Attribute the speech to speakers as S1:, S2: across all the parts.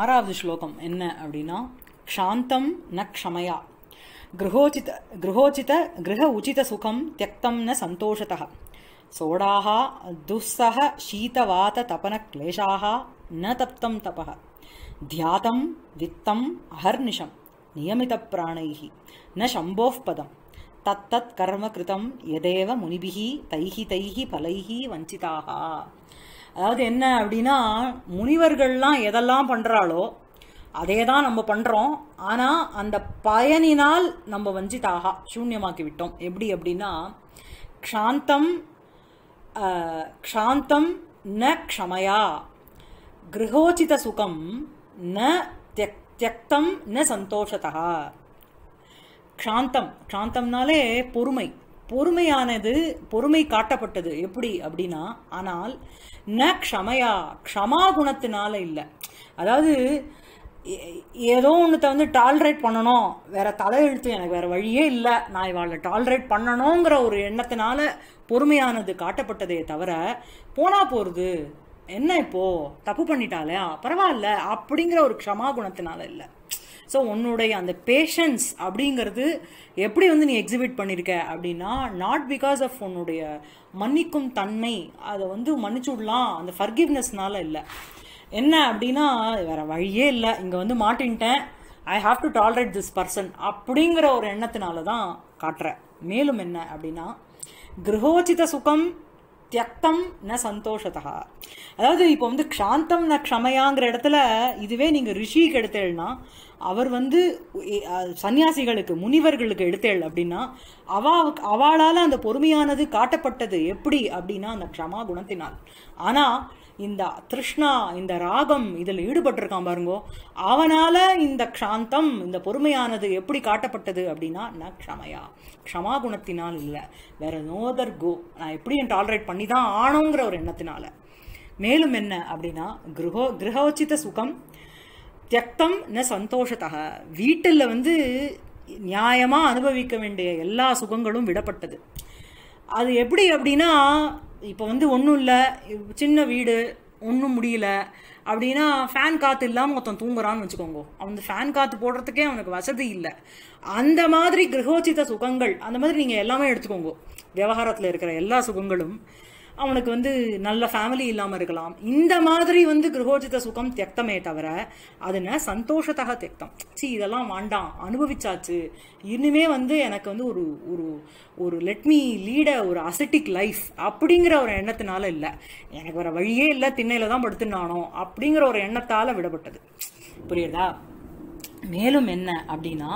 S1: ஆறாவது ஸ்லோகம் என்ன அப்படின்னா க்ஷாந்தம் ந க்ஷமையா கிரகோச்சித கிரகோச்சித கிரக உச்சித சுகம் தியக்தம் ந சந்தோஷத சோடாக துஸ்ஸக சீதவாத தபன கிளேஷாக ந தப்தம் தப தியாதம் வித்தம் அஹர்நிஷம் நியமித பிராணைகி ந சம்போஃப் பதம் தத்தத் கர்ம கிருதம் எதேவ முனிபிகி தைஹி தைஹி பலைஹி வஞ்சிதாக அதாவது என்ன அப்படின்னா முனிவர்கள்லாம் எதெல்லாம் பண்ணுறாளோ அதே தான் நம்ம பண்ணுறோம் ஆனால் அந்த பயனினால் நம்ம வஞ்சிதாகா சூன்யமாக்கி விட்டோம் எப்படி அப்படின்னா க்ஷாந்தம் க்ஷாந்தம் ந க்ஷமையா கிரகோச்சித சுகம் ந தியக்தம் ந சந்தோஷத்தா க்ஷாந்தம் க்ஷாந்தம்னாலே பொறுமை பொறுமையானது பொறுமை காட்டப்பட்டது எப்படி அப்படின்னா ஆனால் ந க்ஷமையா க்ஷமா குணத்தினால இல்லை அதாவது ஏதோ ஒன்றுத்த வந்து டால்ரேட் பண்ணணும் வேறு தலையெழுத்து எனக்கு வேறு வழியே இல்லை நான் இவாளை டால்ரேட் பண்ணணுங்கிற ஒரு எண்ணத்தினால பொறுமையானது காட்டப்பட்டதே தவிர போனால் போகிறது என்ன இப்போ தப்பு பண்ணிட்டாலே பரவாயில்ல அப்படிங்கிற ஒரு க்ஷமா குணத்தினால இல்லை ஸோ உன்னுடைய அந்த பேஷன்ஸ் அப்படிங்கிறது எப்படி வந்து நீ எக்ஸிபிட் பண்ணியிருக்க அப்படின்னா நாட் பிகாஸ் ஆஃப் உன்னுடைய மன்னிக்கும் தன்மை அதை வந்து மன்னிச்சு விடலாம் அந்த ஃபர்கிவ்னஸ்னால இல்லை என்ன அப்படின்னா வேறு வழியே இல்லை இங்கே வந்து மாட்டின்ட்டேன் I have to tolerate this person அப்படிங்கிற ஒரு எண்ணத்தினால தான் காட்டுறேன் மேலும் என்ன அப்படின்னா கிரகோச்சித சுகம் தியக்தம் ந சந்தோஷத்தகா அதாவது இப்போ வந்து க்ஷாந்தம் ந க்ஷமையாங்கிற இடத்துல இதுவே நீங்கள் ரிஷிக்கு எடுத்தேன்னா அவர் வந்து சன்னியாசிகளுக்கு முனிவர்களுக்கு எடுத்தேள் அப்படின்னா அவ அவளால் அந்த பொறுமையானது காட்டப்பட்டது எப்படி அப்படின்னா அந்த க்ஷமா குணத்தினால் ஆனால் இந்த திருஷ்ணா இந்த ராகம் இதில் ஈடுபட்டிருக்கான் பாருங்கோ அவனால் இந்த க்ஷாந்தம் இந்த பொறுமையானது எப்படி காட்டப்பட்டது அப்படின்னா ந க்ஷமையா க்ஷமா குணத்தினால் இல்லை வேற நோதர் கோ நான் எப்படி என் டாலரேட் பண்ணி தான் ஆனோங்கிற ஒரு எண்ணத்தினால மேலும் என்ன அப்படின்னா கிரகோ கிரகோச்சித சுகம் தியக்தம் ந சந்தோஷத்தக வீட்டில் வந்து நியாயமாக அனுபவிக்க வேண்டிய எல்லா சுகங்களும் விடப்பட்டது அது எப்படி அப்படின்னா இப்போ வந்து ஒன்றும் இல்லை சின்ன வீடு ஒன்றும் முடியல அப்படின்னா ஃபேன் காற்று இல்லாமல் மொத்தம் தூங்குறான்னு வச்சுக்கோங்க அவன் ஃபேன் காற்று போடுறதுக்கே அவனுக்கு வசதி இல்லை அந்த மாதிரி கிரகோச்சித்த சுகங்கள் அந்த மாதிரி நீங்கள் எல்லாமே எடுத்துக்கோங்க விவகாரத்தில் இருக்கிற எல்லா சுகங்களும் அவனுக்கு வந்து நல்ல ஃபேமிலி இல்லாமல் இருக்கலாம் இந்த மாதிரி வந்து கிரகோஜித சுகம் தியக்தமே தவிர அதுன சந்தோஷத்தக தியக்தம் சி இதெல்லாம் வேண்டாம் அனுபவிச்சாச்சு இனிமே வந்து எனக்கு வந்து ஒரு ஒரு ஒரு லெட் மீ லீட ஒரு அசட்டிக் லைஃப் அப்படிங்கிற ஒரு எண்ணத்தினால இல்லை எனக்கு வர வழியே இல்லை திண்ணையில் தான் படுத்துனானோ அப்படிங்கிற ஒரு எண்ணத்தால் விடப்பட்டது புரியுதா மேலும் என்ன அப்படின்னா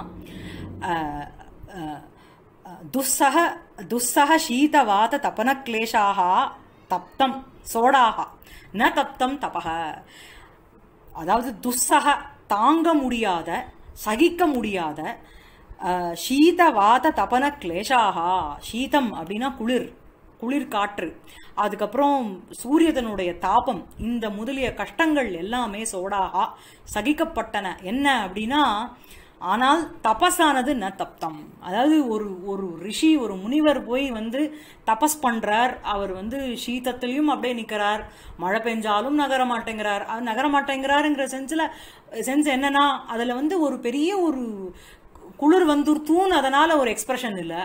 S1: துஸ்ஸக துஸ்ஸக சீதவாத தபனக்லேஷாக தப்தம் சோடாக ந தப்தம் தபக அதாவது துஸ்ஸக தாங்க முடியாத சகிக்க முடியாத சீதவாத தபன கிளேஷாக சீதம் அப்படின்னா குளிர் குளிர் காற்று அதுக்கப்புறம் சூரியதனுடைய தாபம் இந்த முதலிய கஷ்டங்கள் எல்லாமே சோடாகா சகிக்கப்பட்டன என்ன அப்படின்னா ஆனால் தபஸானது ந தப்தம் அதாவது ஒரு ஒரு ரிஷி ஒரு முனிவர் போய் வந்து தபஸ் பண்ணுறார் அவர் வந்து சீத்தத்திலையும் அப்படியே நிற்கிறார் மழை பெஞ்சாலும் நகர மாட்டேங்கிறார் அது நகர மாட்டேங்கிறாருங்கிற சென்ஸில் சென்ஸ் என்னன்னா அதில் வந்து ஒரு பெரிய ஒரு குளிர் வந்துருத்தூன்னு அதனால் ஒரு எக்ஸ்ப்ரெஷன் இல்லை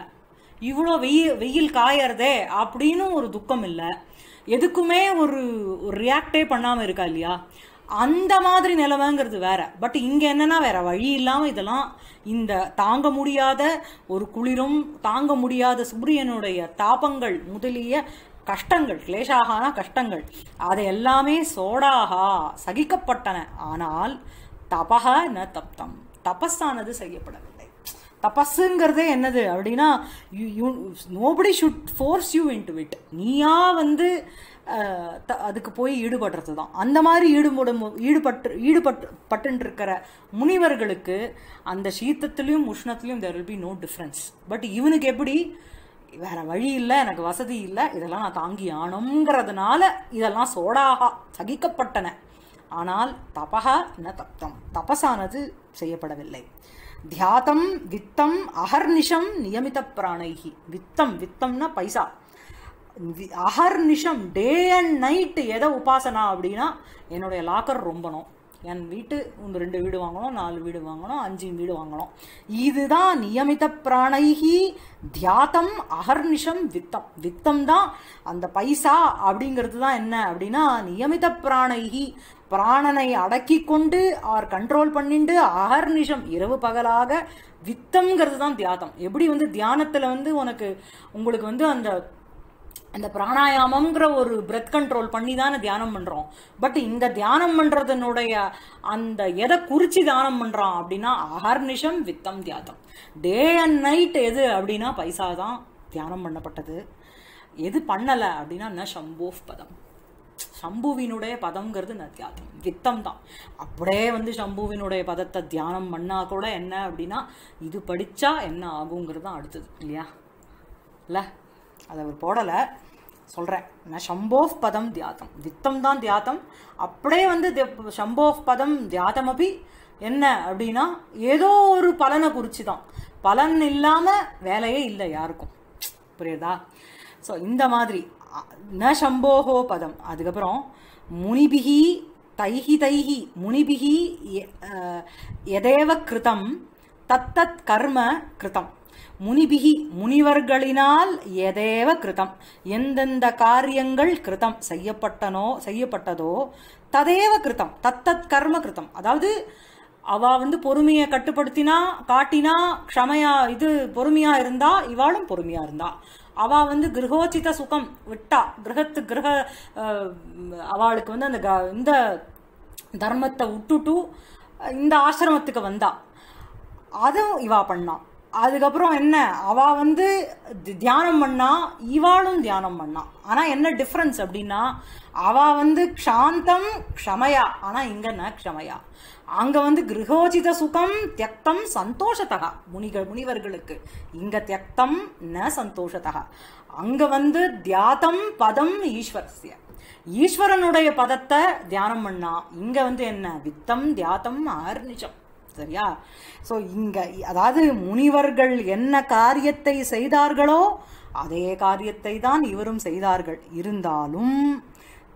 S1: இவ்வளோ வெயில் வெயில் காயறதே அப்படின்னு ஒரு துக்கம் இல்லை எதுக்குமே ஒரு ரியாக்டே பண்ணாமல் இருக்கா இல்லையா அந்த மாதிரி நிலமைங்கிறது வேற பட் இங்கே என்னன்னா வேற வழி இல்லாமல் இதெல்லாம் இந்த தாங்க முடியாத ஒரு குளிரும் தாங்க முடியாத சூரியனுடைய தாபங்கள் முதலிய கஷ்டங்கள் கிளேஷாகானா கஷ்டங்கள் அதை எல்லாமே சோடாகா சகிக்கப்பட்டன ஆனால் தபக ந தப்தம் தபஸானது செய்யப்படவில்லை தபஸுங்கிறதே என்னது அப்படின்னா nobody should force you into it நீயா வந்து அதுக்கு போய் ஈடுபடுறது தான் அந்த மாதிரி ஈடுபடும் ஈடுபட்டு ஈடுபட்டு பட்டுருக்கிற முனிவர்களுக்கு அந்த சீத்தத்துலேயும் உஷ்ணத்துலேயும் there will be no difference but இவனுக்கு எப்படி வேற வழி இல்லை எனக்கு வசதி இல்லை இதெல்லாம் நான் தாங்கி ஆனோங்கிறதுனால இதெல்லாம் சோடாகா சகிக்கப்பட்டன ஆனால் தபகா ந தப்தம் தபசானது செய்யப்படவில்லை தியாதம் வித்தம் அகர்நிஷம் நியமித பிராணைகி வித்தம் வித்தம்னா பைசா அகர்நிஷம் டே அண்ட் நைட்டு எதை உபாசனா அப்படின்னா என்னுடைய லாக்கர் ரொம்பணும் என் வீட்டு ஒன்று ரெண்டு வீடு வாங்கணும் நாலு வீடு வாங்கணும் அஞ்சு வீடு வாங்கணும் இதுதான் நியமித பிராணைகி தியாத்தம் அகர்நிஷம் வித்தம் வித்தம் தான் அந்த பைசா அப்படிங்கிறது தான் என்ன அப்படின்னா நியமித பிராணைகி பிராணனை அடக்கி கொண்டு அவர் கண்ட்ரோல் பண்ணிட்டு அகர்நிஷம் இரவு பகலாக வித்தம்ங்கிறது தான் தியாதம் எப்படி வந்து தியானத்தில் வந்து உனக்கு உங்களுக்கு வந்து அந்த அந்த பிராணாயாமம்ங்கிற ஒரு பிரெத் கண்ட்ரோல் பண்ணி தானே தியானம் பண்ணுறோம் பட் இந்த தியானம் பண்ணுறதுனுடைய அந்த எதை குறித்து தியானம் பண்ணுறோம் அப்படின்னா அகர்நிஷம் வித்தம் தியாதம் டே அண்ட் நைட் எது அப்படின்னா பைசா தான் தியானம் பண்ணப்பட்டது எது பண்ணலை அப்படின்னா ந சம்போ பதம் சம்புவினுடைய பதம்ங்கிறது தியாதம் வித்தம் தான் அப்படியே வந்து சம்புவினுடைய பதத்தை தியானம் பண்ணால் கூட என்ன அப்படின்னா இது படித்தா என்ன ஆகுங்கிறது தான் அடுத்தது இல்லையா இல்லை அதை அவர் போடலை சொல்கிறேன் நான் ஷம்போஃப் பதம் தியாத்தம் தித்தம் தான் தியாத்தம் அப்படியே வந்து ஷம்போஃப் பதம் தியாத்தம் அப்படி என்ன அப்படின்னா ஏதோ ஒரு பலனை குறித்து தான் பலன் இல்லாமல் வேலையே இல்லை யாருக்கும் புரியுதா ஸோ இந்த மாதிரி ந சம்போகோ பதம் அதுக்கப்புறம் முனிபிகி தைஹி தைஹி முனிபிகி எதேவ கிருதம் தத்தத் கர்ம கிருதம் முனிபிகி முனிவர்களினால் எதேவ கிருதம் எந்தெந்த காரியங்கள் கிருதம் செய்யப்பட்டனோ செய்யப்பட்டதோ ததேவ கிருதம் தத்தத் கர்ம கிருதம் அதாவது அவ வந்து பொறுமையை கட்டுப்படுத்தினா காட்டினா க்ஷமையா இது பொறுமையா இருந்தா இவாளும் பொறுமையா இருந்தா அவ வந்து கிரகோச்சித சுகம் விட்டா கிரகத்து கிரக அவளுக்கு வந்து அந்த இந்த தர்மத்தை விட்டுட்டு இந்த ஆசிரமத்துக்கு வந்தா அதுவும் இவா பண்ணான் அதுக்கப்புறம் என்ன அவள் வந்து தியானம் பண்ணா இவாளும் தியானம் பண்ணா ஆனால் என்ன டிஃப்ரென்ஸ் அப்படின்னா அவள் வந்து க்ஷாந்தம் க்ஷமையா ஆனால் இங்கே ந க்ஷமையா அங்கே வந்து கிரகோஜித சுகம் தியக்தம் சந்தோஷத்தகா முனிகள் முனிவர்களுக்கு இங்கே தியக்தம் ந சந்தோஷத்தகா அங்கே வந்து தியாதம் பதம் ஈஸ்வரஸ்ய ஈஸ்வரனுடைய பதத்தை தியானம் பண்ணா இங்கே வந்து என்ன வித்தம் தியாதம் ஆர்னிச்சம் சரியா ஸோ இங்கே அதாவது முனிவர்கள் என்ன காரியத்தை செய்தார்களோ அதே காரியத்தை தான் இவரும் செய்தார்கள் இருந்தாலும்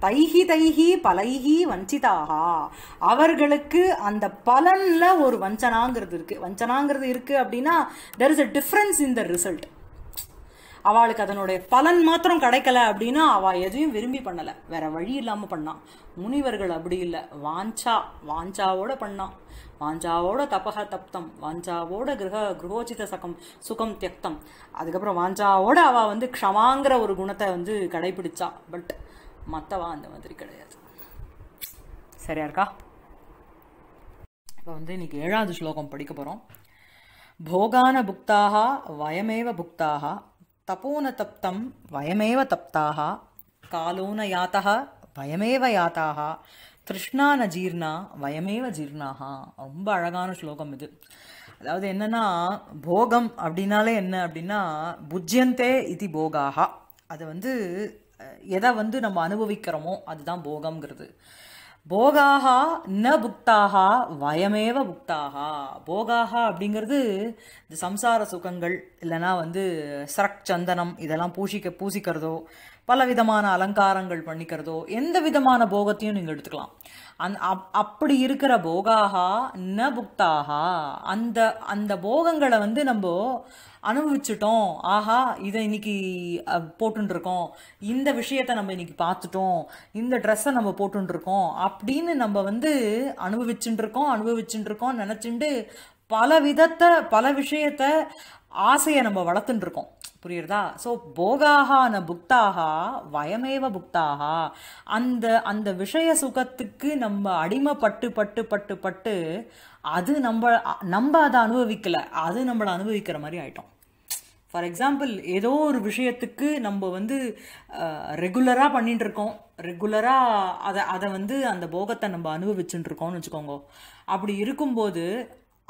S1: தைகி தைகி பலைகி வஞ்சிதாகா அவர்களுக்கு அந்த பலனில் ஒரு வஞ்சனாங்கிறது இருக்குது வஞ்சனாங்கிறது இருக்குது அப்படின்னா there is a difference in the result அவளுக்கு அதனுடைய பலன் மாத்திரம் கிடைக்கல அப்படின்னா அவள் எதையும் விரும்பி பண்ணலை வேற வழி இல்லாமல் பண்ணான் முனிவர்கள் அப்படி இல்லை வாஞ்சா வாஞ்சாவோட பண்ணான் வாஞ்சாவோட தபக தப்தம் வாஞ்சாவோட கிரக கிரகோச்சித சகம் சுகம் தியக்தம் அதுக்கப்புறம் வாஞ்சாவோட அவள் வந்து க்ஷமாங்கிற ஒரு குணத்தை வந்து கடைபிடிச்சா பட் மற்றவா அந்த மாதிரி கிடையாது சரியா இருக்கா இப்போ வந்து இன்னைக்கு ஏழாவது ஸ்லோகம் படிக்க போகிறோம் போகான புக்தாக வயமேவ புக்தாக தபோன தப்தம் வயமேவ தப்தாக காலோன யாத்தா வயமேவ யாத்தாக திருஷ்ணா நஜீர்ணா வயமேவ ஜீர்ணாகா ரொம்ப அழகான ஸ்லோகம் இது அதாவது என்னென்னா போகம் அப்படின்னாலே என்ன அப்படின்னா புஜ்யந்தே இது போகாகா அது வந்து எதை வந்து நம்ம அனுபவிக்கிறோமோ அதுதான் போகம்ங்கிறது போகாகா ந புக்தாகா வயமேவ புக்தாகா போகாகா அப்படிங்கிறது இந்த சம்சார சுகங்கள் இல்லைன்னா வந்து சரக் சந்தனம் இதெல்லாம் பூசிக்க பூசிக்கிறதோ பலவிதமான அலங்காரங்கள் பண்ணிக்கிறதோ எந்த விதமான போகத்தையும் நீங்கள் எடுத்துக்கலாம் அந் அப் அப்படி இருக்கிற போகாகா ந புக்தாகா அந்த அந்த போகங்களை வந்து நம்ம அனுபவிச்சுட்டோம் ஆஹா இதை இன்னைக்கு போட்டுருக்கோம் இந்த விஷயத்த நம்ம இன்னைக்கு பார்த்துட்டோம் இந்த ட்ரெஸ்ஸை நம்ம போட்டுருக்கோம் அப்படின்னு நம்ம வந்து அனுபவிச்சுட்டுருக்கோம் அனுபவிச்சுட்டுருக்கோம் நினச்சிண்டு பல விதத்தை பல விஷயத்த ஆசையை நம்ம வளர்த்துட்டுருக்கோம் புரியுறதா ஸோ போகாகா ந புக்தாகா வயமேவ புக்தாகா அந்த அந்த விஷய சுகத்துக்கு நம்ம அடிமைப்பட்டு பட்டு பட்டு பட்டு அது நம்ம நம்ம அதை அனுபவிக்கலை அது நம்மளை அனுபவிக்கிற மாதிரி ஆயிட்டோம் ஃபார் எக்ஸாம்பிள் ஏதோ ஒரு விஷயத்துக்கு நம்ம வந்து ரெகுலராக பண்ணிட்டு இருக்கோம் ரெகுலராக அதை அதை வந்து அந்த போகத்தை நம்ம அனுபவிச்சுட்டு இருக்கோம்னு வச்சுக்கோங்க அப்படி இருக்கும்போது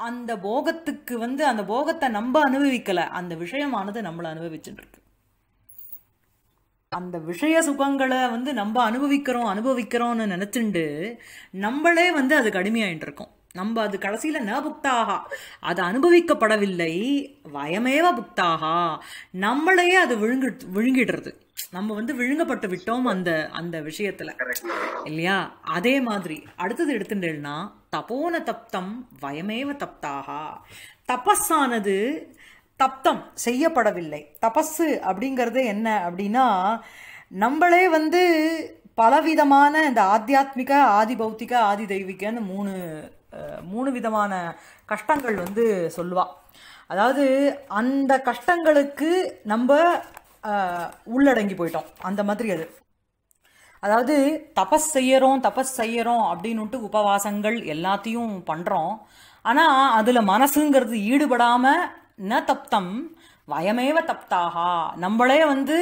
S1: அந்த போகத்துக்கு வந்து அந்த போகத்தை நம்ம அனுபவிக்கலை அந்த விஷயமானது நம்மளை அனுபவிச்சுட்டு இருக்கு அந்த விஷய சுகங்களை வந்து நம்ம அனுபவிக்கிறோம் அனுபவிக்கிறோம்னு நினச்சிண்டு நம்மளே வந்து அது கடுமையாயிட்டு இருக்கோம் நம்ம அது கடைசியில் ந புக்தாகா அது அனுபவிக்கப்படவில்லை வயமேவ புக்தாகா நம்மளையே அது விழுங்கு விழுங்கிடுறது நம்ம வந்து விழுங்கப்பட்டு விட்டோம் அந்த அந்த விஷயத்தில் இல்லையா அதே மாதிரி அடுத்தது எடுத்துட்டேன்னா தபோன தப்தம் வயமேவ தப்தாகா தபஸானது தப்தம் செய்யப்படவில்லை தபஸு அப்படிங்கிறது என்ன அப்படின்னா நம்மளே வந்து பலவிதமான இந்த ஆத்தியாத்மிக ஆதி பௌத்திக ஆதி தெய்வீகன்னு மூணு மூணு விதமான கஷ்டங்கள் வந்து சொல்லுவா அதாவது அந்த கஷ்டங்களுக்கு நம்ம உள்ளடங்கி போயிட்டோம் அந்த மாதிரி அது அதாவது தபஸ் செய்யறோம் தபஸ் செய்யறோம் அப்படின்னுட்டு உபவாசங்கள் எல்லாத்தையும் பண்றோம் ஆனா அதுல மனசுங்கிறது ஈடுபடாம ந தப்தம் வயமேவ தப்தாகா நம்மளே வந்து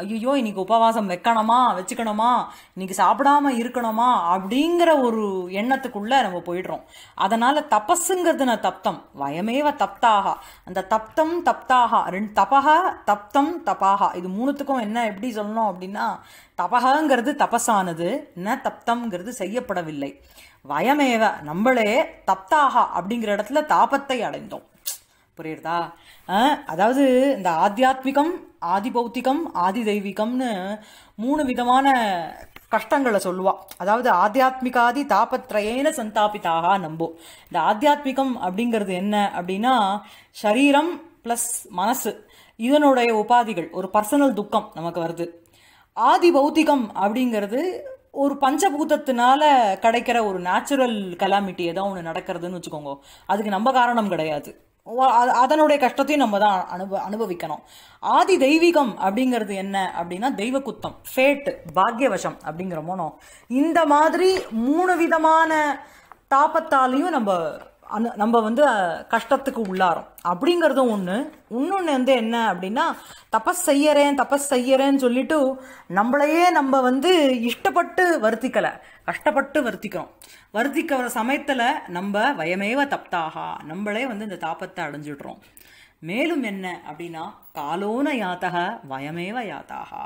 S1: ஐயோ இன்னைக்கு உபவாசம் வைக்கணுமா வச்சுக்கணுமா இன்னைக்கு சாப்பிடாம இருக்கணுமா அப்படிங்கிற ஒரு எண்ணத்துக்குள்ள நம்ம போயிடுறோம் அதனால தபஸுங்கிறது நான் தப்தம் வயமேவ தப்தாகா அந்த தப்தம் தப்தாகா ரெண்டு தபகா தப்தம் தபாகா இது மூணுத்துக்கும் என்ன எப்படி சொல்லணும் அப்படின்னா தபகங்கிறது தபஸானது ந தப்தம்ங்கிறது செய்யப்படவில்லை வயமேவ நம்மளே தப்தாகா அப்படிங்கிற இடத்துல தாபத்தை அடைந்தோம் புரியுறதா அதாவது இந்த ஆத்தியாத்மிகம் ஆதி பௌத்திகம் ஆதி தெய்வீகம்னு மூணு விதமான கஷ்டங்களை சொல்லுவா அதாவது ஆத்தியாத்மிகாதி தாபத்ரயேன சந்தாபிதாக நம்போ இந்த ஆத்தியாத்மிகம் அப்படிங்கிறது என்ன அப்படின்னா சரீரம் ப்ளஸ் மனசு இதனுடைய உபாதிகள் ஒரு பர்சனல் துக்கம் நமக்கு வருது ஆதி பௌத்திகம் அப்படிங்கிறது ஒரு பஞ்சபூதத்தினால கிடைக்கிற ஒரு நேச்சுரல் கலாமிட்டி ஏதோ ஒன்று நடக்கிறதுன்னு வச்சுக்கோங்க அதுக்கு நம்ம காரணம் கிடையாது அதனுடைய கஷ்டத்தையும் நம்ம தான் அனுப அனுபவிக்கணும் ஆதி தெய்வீகம் அப்படிங்கிறது என்ன அப்படின்னா தெய்வ குத்தம் ஃபேட்டு பாக்யவசம் அப்படிங்கிற மோனோ இந்த மாதிரி மூணு விதமான தாபத்தாலையும் நம்ம அந்த நம்ம வந்து கஷ்டத்துக்கு உள்ளாரோம் அப்படிங்கிறதும் ஒன்று இன்னொன்று வந்து என்ன அப்படின்னா தபஸ் செய்யறேன் தபஸ் செய்யறேன்னு சொல்லிட்டு நம்மளையே நம்ம வந்து இஷ்டப்பட்டு வருத்திக்கலை கஷ்டப்பட்டு வருத்திக்கிறோம் வருத்திக்கிற சமயத்தில் நம்ம வயமேவ தப்தாகா நம்மளே வந்து இந்த தாபத்தை அடைஞ்சிடுறோம் மேலும் என்ன அப்படின்னா காலோன யாத்தக வயமேவ யாத்தாகா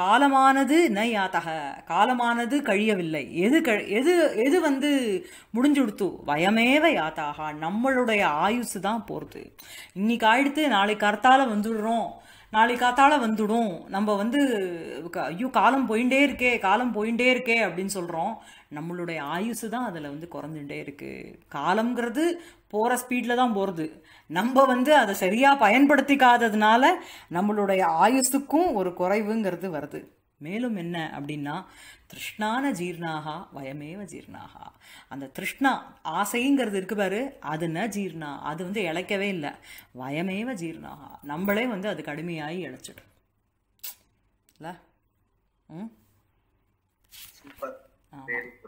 S1: காலமானது ந யாத்தக காலமானது கழியவில்லை எது க எது எது வந்து முடிஞ்சுடுத்து வயமேவ யாத்தாகா நம்மளுடைய ஆயுசு தான் போகிறது இன்னைக்கு ஆயிடுத்து நாளைக்கு கருத்தால் வந்துடுறோம் நாளைக்கு காத்தால வந்துடும் நம்ம வந்து ஐயோ காலம் போயிட்டே இருக்கே காலம் போயிட்டே இருக்கே அப்படின்னு சொல்கிறோம் நம்மளுடைய ஆயுசு தான் அதில் வந்து குறைஞ்சுட்டே இருக்குது காலங்கிறது போகிற ஸ்பீடில் தான் போகிறது நம்ம வந்து அதை சரியாக பயன்படுத்திக்காததுனால நம்மளுடைய ஆயுசுக்கும் ஒரு குறைவுங்கிறது வருது மேலும் என்ன அப்படின்னா திருஷ்ணான ஜீர்ணாகா வயமேவ ஜீர்ணாகா அந்த திருஷ்ணா ஆசைங்கிறது இருக்கு பாரு அது ந ஜீர்ணா அது வந்து இழைக்கவே இல்லை வயமேவ ஜீர்ணாகா நம்மளே வந்து அது கடுமையாகி இழைச்சிடும் இல்லை ம் சூப்பர் ஆமாம்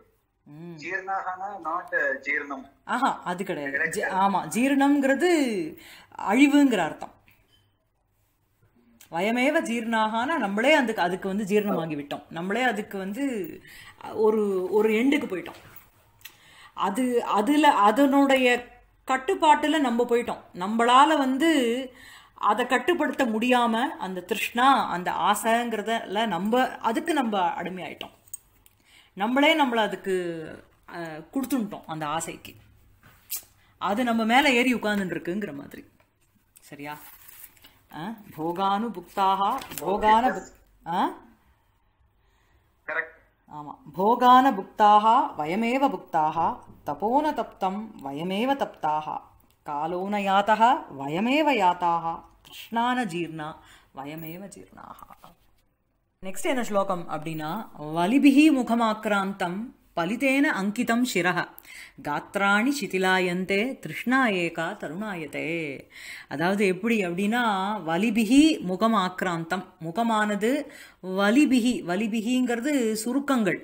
S1: ஆஹா அது கிடையாது ஆமா ஜீரணம்ங்கிறது அழிவுங்கிற அர்த்தம் வயமேவ ஜீர்ணாகானா நம்மளே அதுக்கு அதுக்கு வந்து ஜீரணமாகி விட்டோம் நம்மளே அதுக்கு வந்து ஒரு ஒரு எண்டுக்கு போயிட்டோம் அது அதுல அதனுடைய கட்டுப்பாட்டுல நம்ம போயிட்டோம் நம்மளால வந்து அதை கட்டுப்படுத்த முடியாம அந்த திருஷ்ணா அந்த ஆசைங்கிறதில் நம்ம அதுக்கு நம்ம அடிமையாயிட்டோம் நம்மளே நம்மளை அதுக்கு கொடுத்துட்டோம் அந்த ஆசைக்கு அது நம்ம மேலே ஏறி உட்காந்துருக்குங்கிற மாதிரி சரியா போகானு புக்தாகா போகான புக் ஆ ஆமாம் போகான புக்தாகா வயமேவ புக்தாகா தபோன தப்தம் வயமேவ தப்தாகா காலோன யாத்தா வயமேவ யாத்தாக கிருஷ்ணான ஜீர்ணா வயமேவ ஜீர்ணாக நெக்ஸ்ட் என்ன ஸ்லோகம் அப்படின்னா வலிபிகி முகமாக்கிராந்தம் பலிதேன அங்கிதம் சிரக காத்ராணி சிதிலாயந்தே திருஷ்ணா ஏகா தருணாயதே அதாவது எப்படி அப்படின்னா வலிபிகி முகம் ஆக்ராந்தம் முகமானது வலிபிகி வலிபிகிங்கிறது சுருக்கங்கள்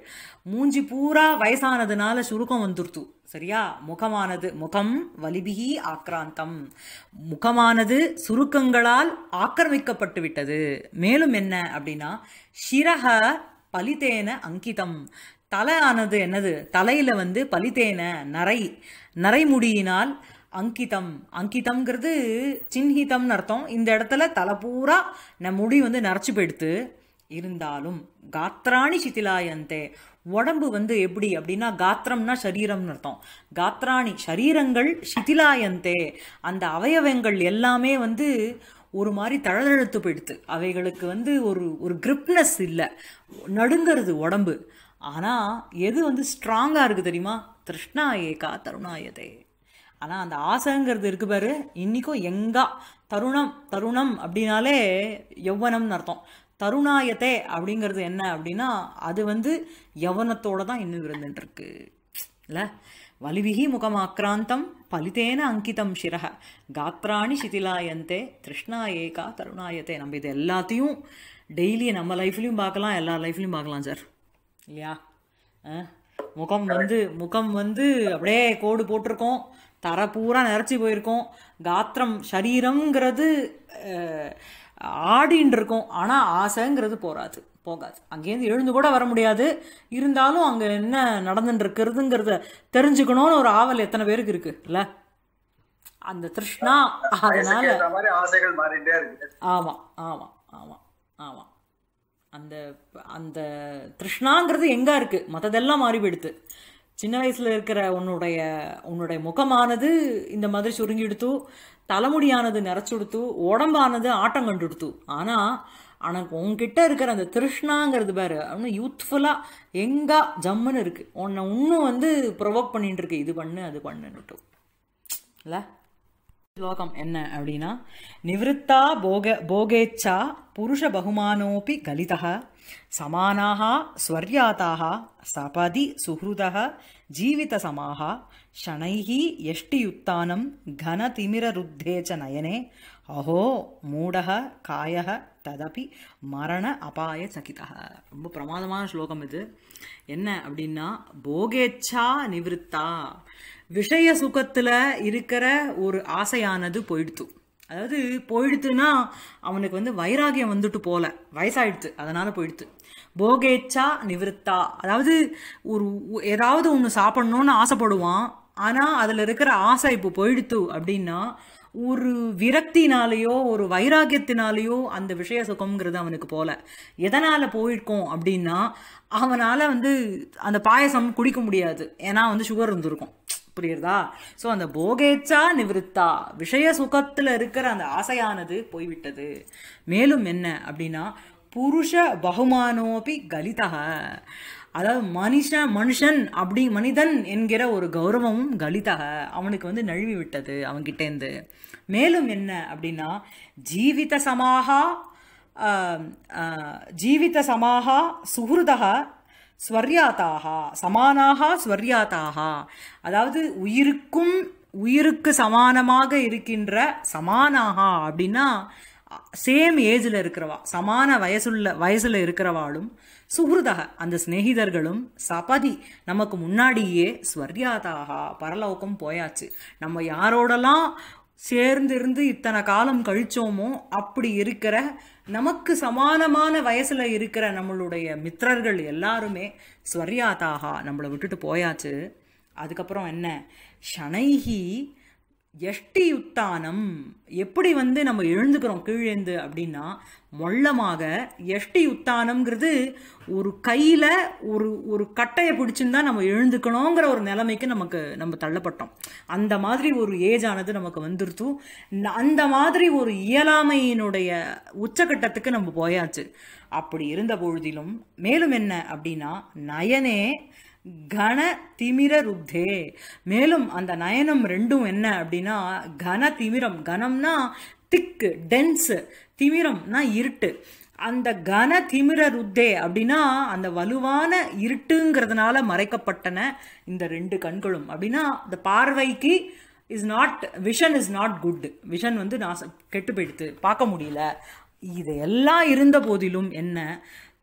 S1: மூஞ்சி பூரா வயசானதுனால சுருக்கம் வந்துருத்து சரியா முகமானது முகம் வலிபிகி ஆக்ராந்தம் முகமானது சுருக்கங்களால் ஆக்கிரமிக்கப்பட்டு விட்டது மேலும் என்ன அப்படின்னா ஷிரக பலித்தேன அங்கிதம் தலையானது என்னது தலையில வந்து பலித்தேன நரை நரைமுடியினால் அங்கிதம் அங்கிதம்ங்கிறது சின்ஹிதம்னு அர்த்தம் இந்த இடத்துல தலை பூரா நம் முடி வந்து நரைச்சு போயிடுத்து இருந்தாலும் காத்திராணி சிதிலாயந்தே உடம்பு வந்து எப்படி அப்படின்னா காத்திரம்னா சரீரம்னு அர்த்தம் காத்ராணி சரீரங்கள் சிதிலாயந்தே அந்த அவயவங்கள் எல்லாமே வந்து ஒரு மாதிரி தழழழுத்து போயிடுது அவைகளுக்கு வந்து ஒரு ஒரு கிரிப்னஸ் இல்லை நடுங்கிறது உடம்பு ஆனால் எது வந்து ஸ்ட்ராங்காக இருக்குது தெரியுமா திருஷ்ணா ஏகா தருணாயதே ஆனால் அந்த ஆசைங்கிறது இருக்கு பாரு இன்றைக்கும் எங்கா தருணம் தருணம் அப்படின்னாலே யௌவனம்னு அர்த்தம் தருணாயத்தே அப்படிங்கிறது என்ன அப்படின்னா அது வந்து யவனத்தோடு தான் இன்னும் இருந்துட்டுருக்கு இல்லை வலிவிகி முகம் ஆக்ராந்தம் பலிதேன அங்கிதம் சிரக காத்ராணி சிதிலாயந்தே திருஷ்ணா ஏகா தருணாயத்தே நம்ம இது எல்லாத்தையும் டெய்லி நம்ம லைஃப்லையும் பார்க்கலாம் எல்லா லைஃப்லையும் பார்க்கலாம் சார் இல்லையா முகம் வந்து முகம் வந்து அப்படியே கோடு போட்டிருக்கோம் தர பூரா நிறச்சி போயிருக்கோம் காத்திரம் சரீரம்ங்கிறது ஆடின்னு இருக்கும் ஆனால் ஆசைங்கிறது போகாது போகாது அங்கேருந்து எழுந்து கூட வர முடியாது இருந்தாலும் அங்கே என்ன நடந்துட்டு இருக்கிறதுங்கிறத தெரிஞ்சுக்கணும்னு ஒரு ஆவல் எத்தனை பேருக்கு இருக்கு இல்லை அந்த திருஷ்ணா அதனால ஆமாம் ஆமாம் ஆமாம் ஆமாம் அந்த அந்த திருஷ்ணாங்கிறது எங்கே இருக்குது மற்றதெல்லாம் மாறி போயிடுது சின்ன வயசில் இருக்கிற உன்னுடைய உன்னுடைய முகமானது இந்த மாதிரி சுருங்கிடுத்து தலைமுடியானது நிறச்சுடுத்து உடம்பானது ஆட்டம் கண்டுடுத்து ஆனால் ஆனால் உங்ககிட்ட இருக்கிற அந்த திருஷ்ணாங்கிறது பாரு இன்னும் யூத்ஃபுல்லாக எங்கா ஜம்முன்னு இருக்குது உன்னை இன்னும் வந்து ப்ரொவோக் பண்ணிட்டு இருக்கு இது பண்ணு அது பண்ணுன்னுட்டு இல்லை ஸ்லோகம் என்ன அப்படின்னா நிவத்தா போக போகேச்சா புருஷ பகுமானோபி கலிதா समानाः स्वर्याताः சபதி सुहृदः जीवितसमाः शनैः यष्टियुत्तानं घनतिमिररुद्धे च நயனே அஹோ மூடக காயக ததபி மரண அபாய சகிதக ரொம்ப பிரமாதமான ஸ்லோகம் இது என்ன அப்படின்னா போகேச்சா நிவிருத்தா விஷய சுகத்தில் இருக்கிற ஒரு ஆசையானது போயிடுத்து அதாவது போயிடுத்துனா அவனுக்கு வந்து வைராகியம் வந்துட்டு போல வயசாயிடுத்து அதனால போயிடுத்து போகேச்சா நிவிருத்தா அதாவது ஒரு ஏதாவது ஒன்று சாப்பிடணும்னு ஆசைப்படுவான் ஆனால் அதில் இருக்கிற ஆசை இப்போ போயிடுத்து அப்படின்னா ஒரு விரக்தினாலேயோ ஒரு வைராகியத்தினாலேயோ அந்த விஷய சுகம்ங்கிறது அவனுக்கு போல எதனால் போயிருக்கோம் அப்படின்னா அவனால் வந்து அந்த பாயசம் குடிக்க முடியாது ஏன்னா வந்து சுகர் இருந்திருக்கும் புரியுறதா ஸோ அந்த போகேச்சா நிவிருத்தா விஷய சுகத்தில் இருக்கிற அந்த ஆசையானது போய்விட்டது மேலும் என்ன அப்படின்னா புருஷ பகுமானோபி கலிதா அதாவது மனுஷ மனுஷன் அப்படி மனிதன் என்கிற ஒரு கௌரவமும் கலிதக அவனுக்கு வந்து நழுவி விட்டது அவன்கிட்டேருந்து மேலும் என்ன அப்படின்னா ஜீவித சமாகா ஜீவித சமாகா சுகிருதா ஸ்வர்யாதாக சமானாக ஸ்வர்யாதாக அதாவது உயிருக்கும் உயிருக்கு சமானமாக இருக்கின்ற சமானாக அப்படின்னா சேம் ஏஜில் இருக்கிறவா சமான வயசுள்ள வயசில் இருக்கிறவாளும் சுகிருதக அந்த சிநேகிதர்களும் சபதி நமக்கு முன்னாடியே ஸ்வர்யாதாக பரலோகம் போயாச்சு நம்ம யாரோடலாம் சேர்ந்திருந்து இத்தனை காலம் கழிச்சோமோ அப்படி இருக்கிற நமக்கு சமானமான வயசுல இருக்கிற நம்மளுடைய மித்திரர்கள் எல்லாருமே ஸ்வர்யாதாகா நம்மளை விட்டுட்டு போயாச்சு அதுக்கப்புறம் என்ன ஷனைஹி எஷ்டி உத்தானம் எப்படி வந்து நம்ம எழுந்துக்கிறோம் கீழேந்து அப்படின்னா மொள்ளமாக எஷ்டி உத்தானம்ங்கிறது ஒரு கையில் ஒரு ஒரு கட்டையை பிடிச்சிருந்தா நம்ம எழுந்துக்கணுங்கிற ஒரு நிலைமைக்கு நமக்கு நம்ம தள்ளப்பட்டோம் அந்த மாதிரி ஒரு ஏஜ் ஆனது நமக்கு வந்துருத்தும் அந்த மாதிரி ஒரு இயலாமையினுடைய உச்சக்கட்டத்துக்கு நம்ம போயாச்சு அப்படி இருந்த பொழுதிலும் மேலும் என்ன அப்படின்னா நயனே கன திமிர ருப்தே மேலும் அந்த நயனம் ரெண்டும் என்ன அப்படின்னா கன திமிரம் கனம்னா திக்கு டென்ஸு திமிரம்னா இருட்டு அந்த கன திமிர ருத்தே அப்படின்னா அந்த வலுவான இருட்டுங்கிறதுனால மறைக்கப்பட்டன இந்த ரெண்டு கண்களும் அப்படின்னா இந்த பார்வைக்கு is not vision is not good vision வந்து நான் கெட்டு போயிடுத்து பார்க்க முடியல இது எல்லாம் இருந்த போதிலும் என்ன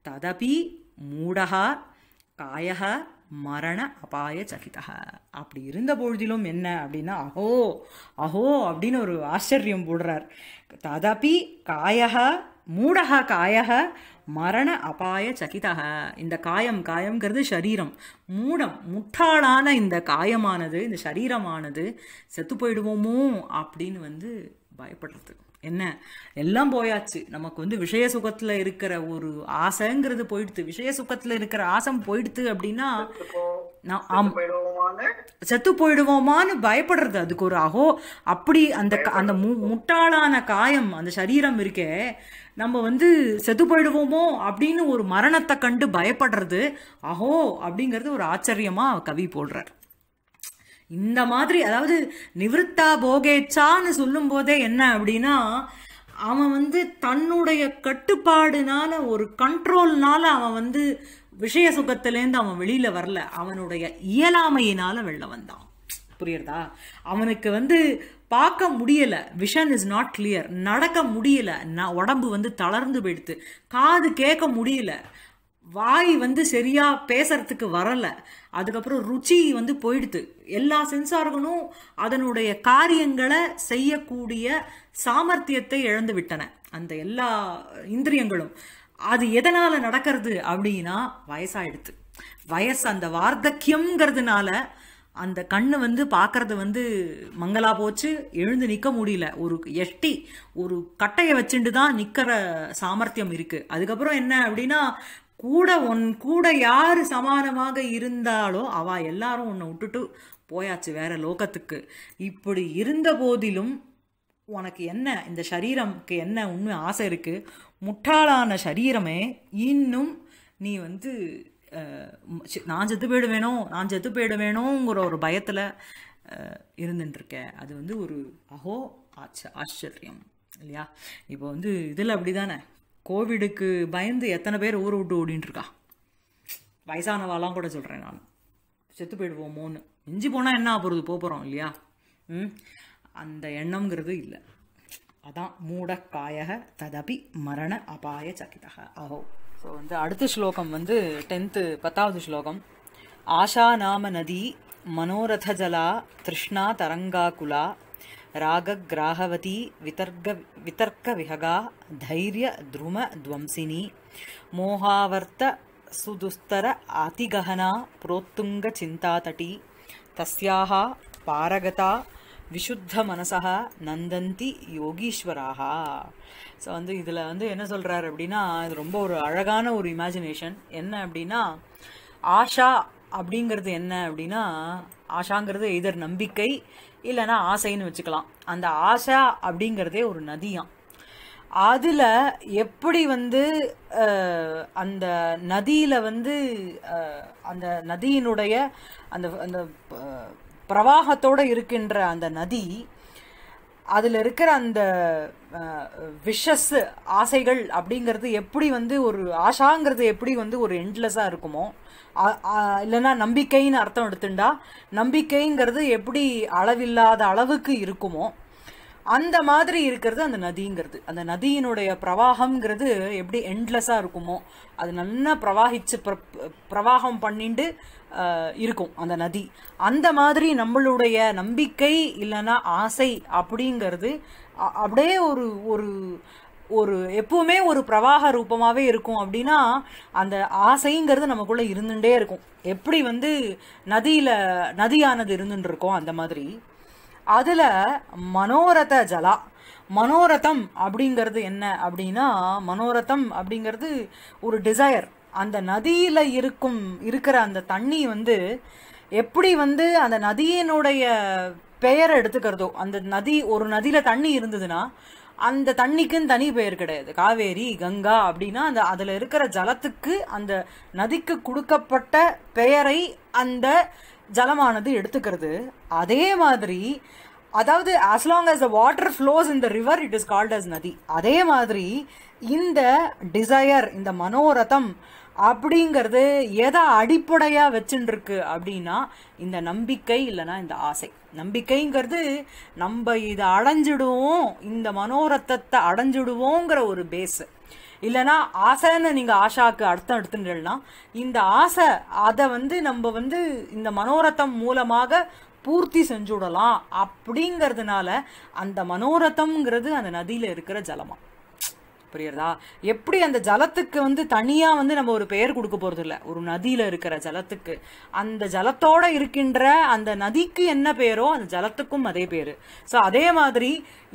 S1: ததபி மூடகா காயகா மரண அபாய சகிதக அப்படி இருந்த பொழுதிலும் என்ன அப்படின்னா அஹோ அஹோ அப்படின்னு ஒரு ஆச்சரியம் போடுறார் ததப்பி காயக மூடக காயக மரண அபாய சகிதக இந்த காயம் காயம்ங்கிறது சரீரம் மூடம் முட்டாளான இந்த காயமானது இந்த சரீரமானது செத்து போயிடுவோமோ அப்படின்னு வந்து பயப்படுறது என்ன எல்லாம் போயாச்சு நமக்கு வந்து விஷய சுகத்தில் இருக்கிற ஒரு ஆசைங்கிறது போயிடுது விஷய சுகத்தில் இருக்கிற ஆசை போயிடுது அப்படின்னா செத்து போயிடுவோமான்னு பயப்படுறது அதுக்கு ஒரு அகோ அப்படி அந்த அந்த மு முட்டாளான காயம் அந்த சரீரம் இருக்கே நம்ம வந்து செத்து போயிடுவோமோ அப்படின்னு ஒரு மரணத்தை கண்டு பயப்படுறது அஹோ அப்படிங்கிறது ஒரு ஆச்சரியமா கவி போடுறார் இந்த மாதிரி அதாவது நிவர்த்தா போகேச்சான்னு சொல்லும் போதே என்ன அப்படின்னா அவன் வந்து தன்னுடைய கட்டுப்பாடுனால ஒரு கண்ட்ரோல்னால அவன் வந்து விஷய சுகத்திலேருந்து அவன் வெளியில வரல அவனுடைய இயலாமையினால வெளில வந்தான் புரியுறதா அவனுக்கு வந்து பார்க்க முடியல விஷன் இஸ் நாட் கிளியர் நடக்க முடியல உடம்பு வந்து தளர்ந்து போயிடுத்து காது கேட்க முடியல வாய் வந்து சரியாக பேசுறதுக்கு வரலை அதுக்கப்புறம் ருச்சி வந்து போயிடுது எல்லா சென்சார்களும் அதனுடைய காரியங்களை செய்யக்கூடிய சாமர்த்தியத்தை இழந்து விட்டன அந்த எல்லா இந்திரியங்களும் அது எதனால் நடக்கிறது அப்படின்னா வயசாயிடுது வயசு அந்த வார்த்தக்கியம்ங்கிறதுனால அந்த கண்ணு வந்து பார்க்கறது வந்து மங்களா போச்சு எழுந்து நிற்க முடியல ஒரு எட்டி ஒரு கட்டையை வச்சுட்டு தான் நிற்கிற சாமர்த்தியம் இருக்குது அதுக்கப்புறம் என்ன அப்படின்னா கூட உன் கூட யார் சமானமாக இருந்தாலோ அவ எல்லாரும் உன்னை விட்டுட்டு போயாச்சு வேற லோகத்துக்கு இப்படி இருந்த போதிலும் உனக்கு என்ன இந்த சரீரம்க்கு என்ன உண்மை ஆசை இருக்குது முட்டாளான சரீரமே இன்னும் நீ வந்து நான் செத்து போயிடுவேணும் நான் செத்து போயிடுவேணுங்கிற ஒரு பயத்தில் இருந்துட்டுருக்க அது வந்து ஒரு அஹோ ஆச்ச ஆச்சரியம் இல்லையா இப்போ வந்து இதில் அப்படி தானே கோவிடுக்கு பயந்து எத்தனை பேர் ஊரை விட்டு ஓடின்ட்டுருக்கா வயசானவாலாம் கூட சொல்கிறேன் நான் செத்து போயிடுவோமோன்னு மிஞ்சி போனால் என்ன போகிறது போகிறோம் இல்லையா ம் அந்த எண்ணம்ங்கிறது இல்லை அதான் மூடக்காயக ததபி மரண அபாய சகிதக ஆஹோ ஸோ வந்து அடுத்த ஸ்லோகம் வந்து டென்த்து பத்தாவது ஸ்லோகம் ஆஷா நாம நதி மனோரத ஜலா திருஷ்ணா தரங்கா குலா ராககிராகவதி விதர்க விககா தைரிய துரும துவம்சினி மோகாவர்த்த சுதுஸ்தர அதிககனா प्रोत्तुङ्गचिन्तातटी तस्याः பாரகதா விசுத்த மனசா நந்தந்தி யோகீஸ்வராக ஸோ வந்து இதில் வந்து என்ன சொல்கிறார் அப்படின்னா இது ரொம்ப ஒரு அழகான ஒரு இமேஜினேஷன் என்ன அப்படின்னா ஆஷா அப்படிங்கிறது என்ன அப்படின்னா ஆஷாங்கிறது எதர் நம்பிக்கை இல்லைன்னா ஆசைன்னு வச்சுக்கலாம் அந்த ஆசா அப்படிங்கிறதே ஒரு நதியாம் அதில் எப்படி வந்து அந்த நதியில் வந்து அந்த நதியினுடைய அந்த அந்த பிரவாகத்தோடு இருக்கின்ற அந்த நதி அதில் இருக்கிற அந்த விஷஸ் ஆசைகள் அப்படிங்கிறது எப்படி வந்து ஒரு ஆஷாங்கிறது எப்படி வந்து ஒரு எண்ட்லெஸ்ஸாக இருக்குமோ இல்லைன்னா நம்பிக்கைன்னு அர்த்தம் எடுத்துண்டா நம்பிக்கைங்கிறது எப்படி அளவில்லாத அளவுக்கு இருக்குமோ அந்த மாதிரி இருக்கிறது அந்த நதிங்கிறது அந்த நதியினுடைய பிரவாகம்ங்கிறது எப்படி என்ட்லெஸ்ஸாக இருக்குமோ அது நல்லா பிரவாகிச்சு பிரவாகம் பண்ணிட்டு இருக்கும் அந்த நதி அந்த மாதிரி நம்மளுடைய நம்பிக்கை இல்லைன்னா ஆசை அப்படிங்கிறது அப்படியே ஒரு ஒரு ஒரு எப்பவுமே ஒரு பிரவாக ரூபமாகவே இருக்கும் அப்படின்னா அந்த ஆசைங்கிறது நமக்குள்ளே இருந்துகிட்டே இருக்கும் எப்படி வந்து நதியில் நதியானது இருந்துருக்கோம் அந்த மாதிரி அதில் மனோரத ஜலா மனோரதம் அப்படிங்கிறது என்ன அப்படின்னா மனோரதம் அப்படிங்கிறது ஒரு டிசையர் அந்த நதியில் இருக்கும் இருக்கிற அந்த தண்ணி வந்து எப்படி வந்து அந்த நதியினுடைய பெயரை எடுத்துக்கிறதோ அந்த நதி ஒரு நதியில் தண்ணி இருந்ததுன்னா அந்த தண்ணிக்குன்னு தனி பெயர் கிடையாது காவேரி கங்கா அப்படின்னா அந்த அதில் இருக்கிற ஜலத்துக்கு அந்த நதிக்கு கொடுக்கப்பட்ட பெயரை அந்த ஜலமானது எடுத்துக்கிறது அதே மாதிரி அதாவது as long as the water flows இந்த river it is called as நதி அதே மாதிரி இந்த டிசையர் இந்த மனோரதம் அப்படிங்கிறது எதை அடிப்படையாக வச்சுட்டுருக்கு அப்படின்னா இந்த நம்பிக்கை இல்லைன்னா இந்த ஆசை நம்பிக்கைங்கிறது நம்ம இதை அடைஞ்சிடுவோம் இந்த மனோரத்தத்தை அடைஞ்சிடுவோங்கிற ஒரு பேஸு இல்லைனா ஆசைன்னு நீங்கள் ஆஷாக்கு அர்த்தம் எடுத்துட்டுனா இந்த ஆசை அதை வந்து நம்ம வந்து இந்த மனோரத்தம் மூலமாக பூர்த்தி செஞ்சுடலாம் அப்படிங்கிறதுனால அந்த மனோரத்தம்ங்கிறது அந்த நதியில் இருக்கிற ஜலமாக புரியுறதா எப்படி அந்த ஜலத்துக்கு வந்து தனியாக வந்து நம்ம ஒரு பெயர் கொடுக்க போகிறது இல்லை ஒரு நதியில் இருக்கிற ஜலத்துக்கு அந்த ஜலத்தோடு இருக்கின்ற அந்த நதிக்கு என்ன பேரோ அந்த ஜலத்துக்கும் அதே பேர் ஸோ அதே மாதிரி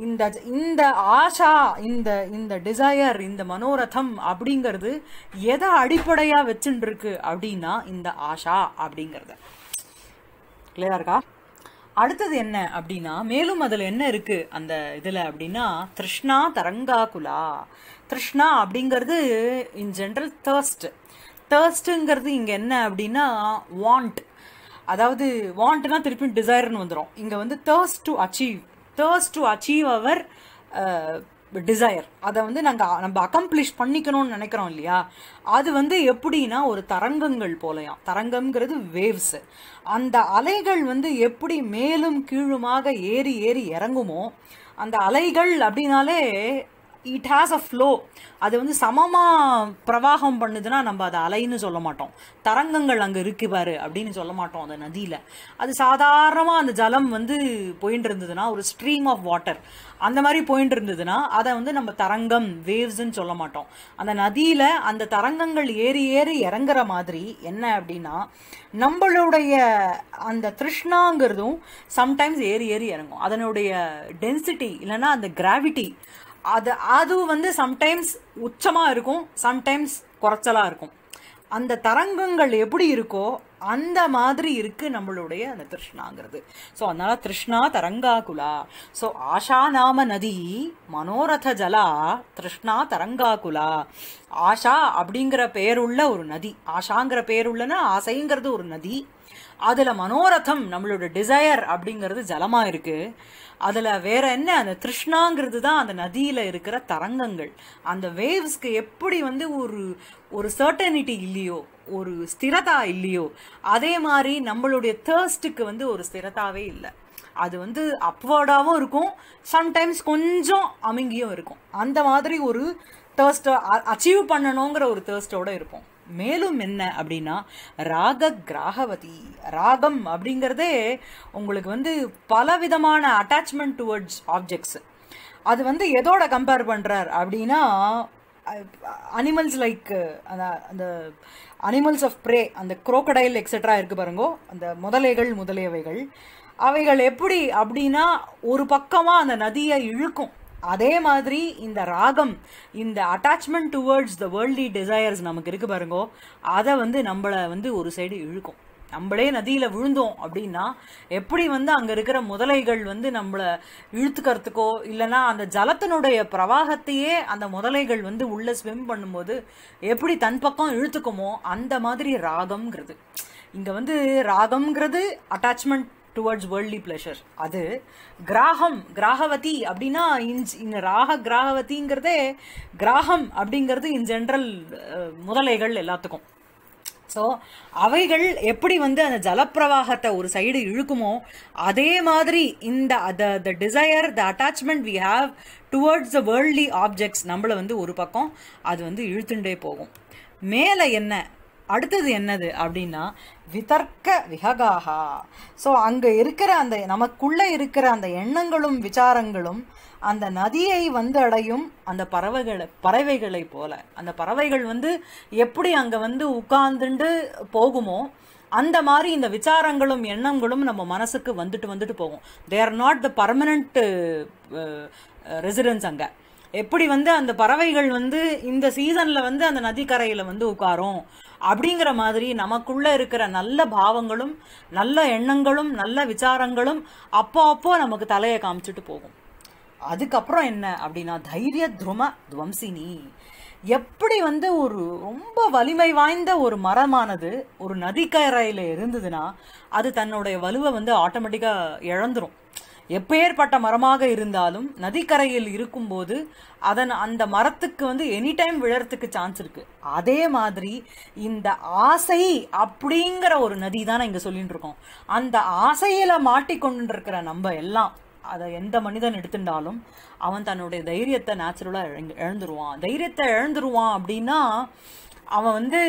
S1: இந்த இந்த ஆஷா இந்த இந்த டிசையர் இந்த மனோரதம் அப்படிங்கிறது எதை அடிப்படையாக வச்சுட்டு அப்படின்னா இந்த ஆஷா அப்படிங்கறத கிளியரா இருக்கா அடுத்தது என்ன அப்படின்னா மேலும் அதில் என்ன இருக்குது அந்த இதில் அப்படின்னா திருஷ்ணா தரங்கா குலா திருஷ்ணா அப்படிங்கிறது இன் ஜென்ரல் தேர்ஸ்ட் தேர்ஸ்ட்டுங்கிறது இங்கே என்ன அப்படின்னா வாண்ட் அதாவது வாண்ட்னா திருப்பியும் டிசைர்னு வந்துடும் இங்கே வந்து thirst to achieve thirst to achieve our desire அதை வந்து நாங்கள் நம்ம அக்கம்ப்ளிஷ் பண்ணிக்கணும்னு நினைக்கிறோம் இல்லையா அது வந்து எப்படின்னா ஒரு தரங்கங்கள் போலையாம் தரங்கம்ங்கிறது வேவ்ஸு அந்த அலைகள் வந்து எப்படி மேலும் கீழுமாக ஏறி ஏறி இறங்குமோ அந்த அலைகள் அப்படின்னாலே இட் ஹாஸ் அ ஃப்ளோ அது வந்து சமமாக பிரவாகம் பண்ணுதுன்னா நம்ம அதை அலைன்னு சொல்ல மாட்டோம் தரங்கங்கள் அங்கே இருக்கு பாரு அப்படின்னு சொல்ல மாட்டோம் அந்த நதியில் அது சாதாரணமாக அந்த ஜலம் வந்து போயின்னு இருந்ததுன்னா ஒரு ஸ்ட்ரீம் ஆஃப் வாட்டர் அந்த மாதிரி போயின்னு இருந்ததுன்னா அதை வந்து நம்ம தரங்கம் வேவ்ஸ்ன்னு சொல்ல மாட்டோம் அந்த நதியில் அந்த தரங்கங்கள் ஏறி ஏறி இறங்குற மாதிரி என்ன அப்படின்னா நம்மளுடைய அந்த திருஷ்ணாங்கிறதும் சம்டைம்ஸ் ஏறி ஏறி இறங்கும் அதனுடைய டென்சிட்டி இல்லைன்னா அந்த கிராவிட்டி அது அது வந்து சம்டைம்ஸ் உச்சமாக இருக்கும் சம்டைம்ஸ் குறைச்சலாக இருக்கும் அந்த தரங்கங்கள் எப்படி இருக்கோ அந்த மாதிரி இருக்குது நம்மளுடைய அந்த திருஷ்ணாங்கிறது ஸோ அதனால் திருஷ்ணா குலா ஸோ ஆஷாநாம நதி மனோரத ஜலா திருஷ்ணா குலா ஆஷா அப்படிங்கிற பேருள்ள ஒரு நதி ஆஷாங்கிற பேருள்ளனா ஆசைங்கிறது ஒரு நதி அதில் மனோரதம் நம்மளோட டிசையர் அப்படிங்கிறது ஜலமாக இருக்குது அதில் வேற என்ன அந்த திருஷ்ணாங்கிறது தான் அந்த நதியில் இருக்கிற தரங்கங்கள் அந்த வேவ்ஸ்க்கு எப்படி வந்து ஒரு ஒரு சர்டனிட்டி இல்லையோ ஒரு ஸ்திரதா இல்லையோ அதே மாதிரி நம்மளுடைய தேர்ஸ்ட்டுக்கு வந்து ஒரு ஸ்திரதாவே இல்லை அது வந்து அப்வர்டாகவும் இருக்கும் சம்டைம்ஸ் கொஞ்சம் அமைங்கியும் இருக்கும் அந்த மாதிரி ஒரு தேர்ஸ்ட்டை அச்சீவ் பண்ணணுங்கிற ஒரு தேர்ஸ்டோடு இருப்போம் மேலும் என்ன அப்படின்னா ராக கிராகவதி ராகம் அப்படிங்கிறதே உங்களுக்கு வந்து பலவிதமான அட்டாச்மெண்ட் டுவர்ட்ஸ் ஆப்ஜெக்ட்ஸ் அது வந்து எதோட கம்பேர் பண்ணுறார் அப்படின்னா அனிமல்ஸ் லைக் அந்த அந்த அனிமல்ஸ் ஆஃப் ப்ரே அந்த குரோக்கடைல் எக்ஸட்ரா இருக்குது பாருங்கோ அந்த முதலைகள் முதலியவைகள் அவைகள் எப்படி அப்படின்னா ஒரு பக்கமாக அந்த நதியை இழுக்கும் அதே மாதிரி இந்த ராகம் இந்த attachment towards the worldly desires நமக்கு இருக்கு பாருங்கோ அதை வந்து நம்மளை வந்து ஒரு சைடு இழுக்கும் நம்மளே நதியில் விழுந்தோம் அப்படின்னா எப்படி வந்து அங்கே இருக்கிற முதலைகள் வந்து நம்மளை இழுத்துக்கிறதுக்கோ இல்லைனா அந்த ஜலத்தினுடைய பிரவாகத்தையே அந்த முதலைகள் வந்து உள்ளே ஸ்விம் பண்ணும்போது எப்படி தன் பக்கம் இழுத்துக்குமோ அந்த மாதிரி ராகம்ங்கிறது இங்கே வந்து ராகம்ங்கிறது அட்டாச்மெண்ட் டுவர்ட்ஸ் வேர்ல்ட்லி பிளஷர் அது கிராகம் கிராகவதி அப்படின்னா இன் ராக கிராகவதிங்கிறதே கிராகம் அப்படிங்கிறது இன் ஜென்ரல் முதலைகள் எல்லாத்துக்கும் ஸோ அவைகள் எப்படி வந்து அந்த ஜலப்பிரவாகத்தை ஒரு சைடு இழுக்குமோ அதே மாதிரி இந்த the desire the attachment we have towards the worldly objects நம்மளை வந்து ஒரு பக்கம் அது வந்து இழுத்துண்டே போகும் மேலே என்ன அடுத்தது என்னது அப்படின்னா விதர்க்க விஹகாகா ஸோ அங்கே இருக்கிற அந்த நமக்குள்ளே இருக்கிற அந்த எண்ணங்களும் விசாரங்களும் அந்த நதியை வந்து அடையும் அந்த பறவைகளை பறவைகளை போல அந்த பறவைகள் வந்து எப்படி அங்கே வந்து உட்கார்ந்துண்டு போகுமோ அந்த மாதிரி இந்த விசாரங்களும் எண்ணங்களும் நம்ம மனசுக்கு வந்துட்டு வந்துட்டு போகும் they are not the permanent residents அங்கே எப்படி வந்து அந்த பறவைகள் வந்து இந்த சீசனில் வந்து அந்த நதிக்கரையில் வந்து உட்காரும் அப்படிங்கிற மாதிரி நமக்குள்ளே இருக்கிற நல்ல பாவங்களும் நல்ல எண்ணங்களும் நல்ல விசாரங்களும் அப்போ அப்போ நமக்கு தலையை காமிச்சிட்டு போகும் அதுக்கப்புறம் என்ன அப்படின்னா தைரிய துரும துவம்சினி எப்படி வந்து ஒரு ரொம்ப வலிமை வாய்ந்த ஒரு மரமானது ஒரு நதிக்கரையில் இருந்ததுன்னா அது தன்னுடைய வலுவை வந்து ஆட்டோமேட்டிக்காக இழந்துரும் எப்பேற்பட்ட மரமாக இருந்தாலும் நதிக்கரையில் இருக்கும்போது அதன் அந்த மரத்துக்கு வந்து எனி டைம் விழறதுக்கு சான்ஸ் இருக்குது அதே மாதிரி இந்த ஆசை அப்படிங்கிற ஒரு நதி தான் இங்கே சொல்லிட்டு இருக்கோம் அந்த ஆசையில் மாட்டிக்கொண்டிருக்கிற நம்ம எல்லாம் அதை எந்த மனிதன் எடுத்துட்டாலும் அவன் தன்னுடைய தைரியத்தை நேச்சுரலாக இழந்துருவான் தைரியத்தை இழந்துருவான் அப்படின்னா அவன் வந்து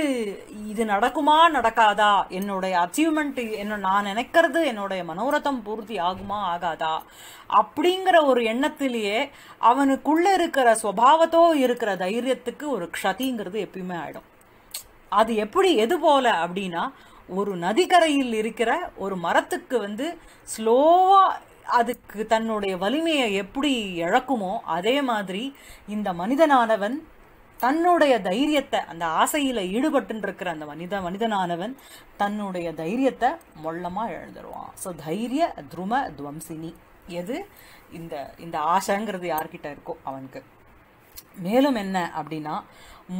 S1: இது நடக்குமா நடக்காதா என்னுடைய அச்சீவ்மெண்ட் என்ன நான் நினைக்கிறது என்னுடைய மனோரதம் பூர்த்தி ஆகுமா ஆகாதா அப்படிங்கிற ஒரு எண்ணத்திலேயே அவனுக்குள்ள இருக்கிற சுவாவத்தோ இருக்கிற தைரியத்துக்கு ஒரு க்ஷதிங்கிறது எப்பயுமே ஆயிடும் அது எப்படி எது போல அப்படின்னா ஒரு நதிக்கரையில் இருக்கிற ஒரு மரத்துக்கு வந்து ஸ்லோவாக அதுக்கு தன்னுடைய வலிமையை எப்படி இழக்குமோ அதே மாதிரி இந்த மனிதனானவன் தன்னுடைய தைரியத்தை அந்த ஆசையில் ஈடுபட்டுன்னு இருக்கிற அந்த மனித மனிதனானவன் தன்னுடைய தைரியத்தை மொள்ளமாக எழுந்துருவான் ஸோ தைரிய துரும துவம்சினி எது இந்த இந்த ஆசைங்கிறது யார்கிட்ட இருக்கோ அவனுக்கு மேலும் என்ன அப்படின்னா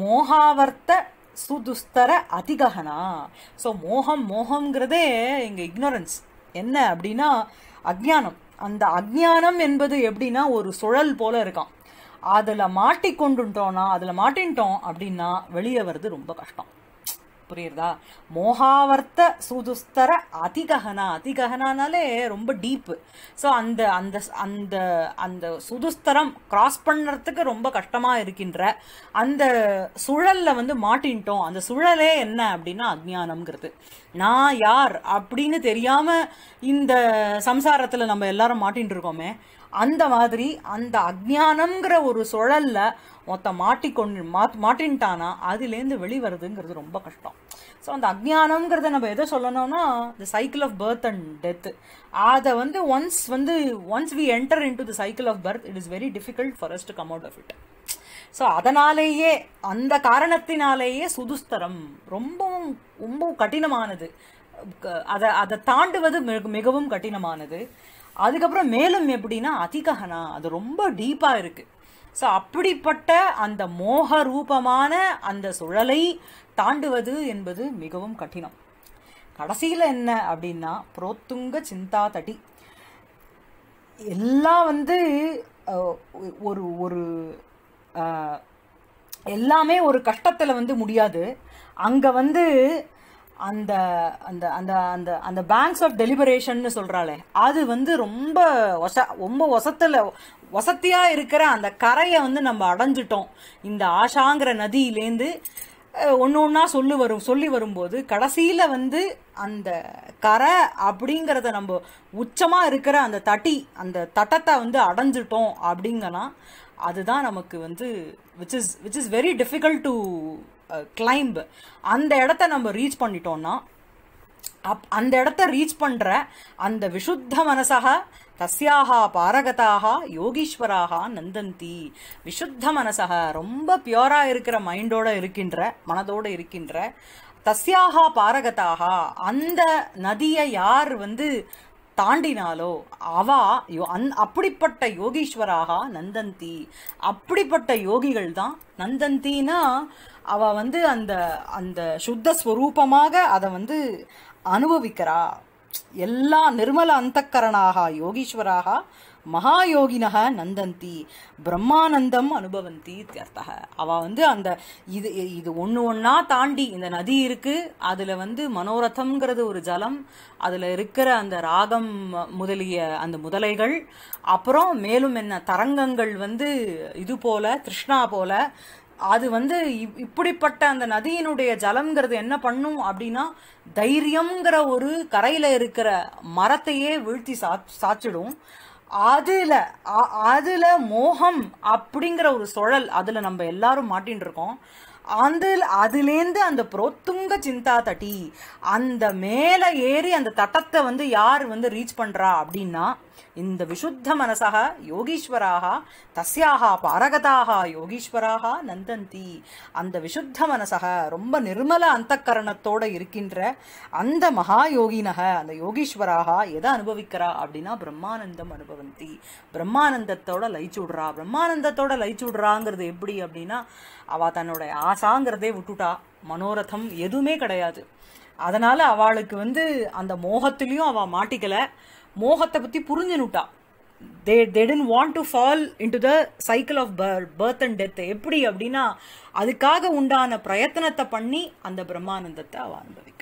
S1: மோகாவர்த்த சுதுஸ்தர அதிககனா ஸோ மோகம் மோகம்ங்கிறதே இங்கே இக்னோரன்ஸ் என்ன அப்படின்னா அஜ்ஞானம் அந்த அஜ்ஞானம் என்பது எப்படின்னா ஒரு சுழல் போல இருக்கான் அதில் மாட்டிக்கொண்டுட்டோம்னா அதில் மாட்டின்ட்டோம் அப்படின்னா வெளியே வர்றது ரொம்ப கஷ்டம் புரியுறதா மோகாவர்த்த சுதுஸ்தர அதிகஹனா அதிககனானாலே ரொம்ப டீப்பு ஸோ அந்த அந்த அந்த அந்த சுதுஸ்தரம் கிராஸ் பண்ணுறதுக்கு ரொம்ப கஷ்டமாக இருக்கின்ற அந்த சுழலில் வந்து மாட்டின்ட்டோம் அந்த சுழலே என்ன அப்படின்னா அஜ்ஞானம்ங்கிறது நான் யார் அப்படின்னு தெரியாமல் இந்த சம்சாரத்தில் நம்ம எல்லாரும் மாட்டின்ட்டு இருக்கோமே அந்த மாதிரி அந்த அஜானம்ங்கிற ஒரு சுழல்ல மொத்த மாட்டிக்கொண்டு மாட்டின்ட்டானா அதுலேருந்து வெளிவருதுங்கிறது ரொம்ப கஷ்டம் ஸோ அந்த அஜானம்ங்கிறத நம்ம எதை சொல்லணும்னா the cycle of birth and death அதை வந்து ஒன்ஸ் வந்து once we enter into the cycle of birth it is very difficult for us to come out of it so அதனாலேயே அந்த காரணத்தினாலேயே சுதுஸ்தரம் ரொம்பவும் ரொம்பவும் கடினமானது அதை அதை தாண்டுவது மிகவும் கடினமானது அதுக்கப்புறம் மேலும் எப்படின்னா அதிகஹனா அது ரொம்ப டீப்பாக இருக்குது ஸோ அப்படிப்பட்ட அந்த மோக ரூபமான அந்த சுழலை தாண்டுவது என்பது மிகவும் கடினம் கடைசியில் என்ன அப்படின்னா புரோத்துங்க சிந்தா தட்டி எல்லாம் வந்து ஒரு ஒரு எல்லாமே ஒரு கஷ்டத்தில் வந்து முடியாது அங்கே வந்து அந்த அந்த அந்த அந்த அந்த பேங்க்ஸ் ஆஃப் டெலிபரேஷன் சொல்கிறாளே அது வந்து ரொம்ப ஒச ரொம்ப ஒசத்தில் வசத்தியாக இருக்கிற அந்த கரையை வந்து நம்ம அடைஞ்சிட்டோம் இந்த ஆஷாங்கிற நதியிலேருந்து ஒன்று ஒன்றா சொல்லு வரும் சொல்லி வரும்போது கடைசியில் வந்து அந்த கரை அப்படிங்கிறத நம்ம உச்சமாக இருக்கிற அந்த தட்டி அந்த தட்டத்தை வந்து அடைஞ்சிட்டோம் அப்படிங்கன்னா அதுதான் நமக்கு வந்து which is which is very difficult to climb அந்த இடத்த நம்ம ரீச் பண்ணிட்டோம்னா அப் அந்த இடத்த ரீச் பண்ணுற அந்த விஷுத்த மனசாக தஸ்யாக பாரகதாக யோகீஸ்வராக நந்தந்தி விஷுத்த மனசாக ரொம்ப பியூராக இருக்கிற மைண்டோடு இருக்கின்ற மனதோடு இருக்கின்ற தஸ்யாக பாரகதாக அந்த நதியை யார் வந்து தாண்டினாலோ அவா அந் அப்படிப்பட்ட யோகீஸ்வராக நந்தந்தி அப்படிப்பட்ட யோகிகள் தான் நந்தந்தின்னா அவ வந்து அந்த அந்த சுத்த ஸ்வரூபமாக அதை வந்து அனுபவிக்கிறா எல்லா நிர்மல அந்தக்கரனாக யோகீஸ்வராக மகாயோகினக நந்தந்தி பிரம்மானந்தம் அனுபவந்தி தியர்த்தக அவ வந்து அந்த இது இது ஒன்று ஒன்றா தாண்டி இந்த நதி இருக்குது அதில் வந்து மனோரதம்ங்கிறது ஒரு ஜலம் அதில் இருக்கிற அந்த ராகம் முதலிய அந்த முதலைகள் அப்புறம் மேலும் என்ன தரங்கங்கள் வந்து இது போல திருஷ்ணா போல அது வந்து இப்படிப்பட்ட அந்த நதியினுடைய ஜலம்ங்கிறது என்ன பண்ணும் அப்படின்னா தைரியம்ங்கிற ஒரு கரையில் இருக்கிற மரத்தையே வீழ்த்தி சா சாச்சிடும் அதில் அதில் மோகம் அப்படிங்கிற ஒரு சுழல் அதில் நம்ம எல்லாரும் மாட்டின் இருக்கோம் அந்த அதுலேருந்து அந்த புரோத்துங்க சிந்தா தட்டி அந்த மேலே ஏறி அந்த தட்டத்தை வந்து யார் வந்து ரீச் பண்ணுறா அப்படின்னா இந்த விஷுத்த மனசா யோகீஸ்வராக தஸ்யாக பாரகதாக யோகீஸ்வராக நந்தந்தி அந்த விஷுத்த மனசக ரொம்ப நிர்மல அந்த கரணத்தோட இருக்கின்ற அந்த மகா யோகினக அந்த யோகீஸ்வராக எதை அனுபவிக்கிறா அப்படின்னா பிரம்மானந்தம் அனுபவந்தி பிரம்மானந்தத்தோட லைச்சுடுறா பிரம்மானந்தத்தோட லைச்சுடுறாங்கிறது எப்படி அப்படின்னா அவள் தன்னோட ஆசாங்கிறதே விட்டுட்டா மனோரதம் எதுவுமே கிடையாது அதனால் அவளுக்கு வந்து அந்த மோகத்திலையும் அவள் மாட்டிக்கலை மோகத்தை பற்றி புரிஞ்சுனுட்டா they then want to fall into the cycle of birth and death எப்படி அப்படின்னா அதுக்காக உண்டான பிரயத்தனத்தை பண்ணி அந்த பிரம்மானந்தத்தை அவ அனுபவிக்கும்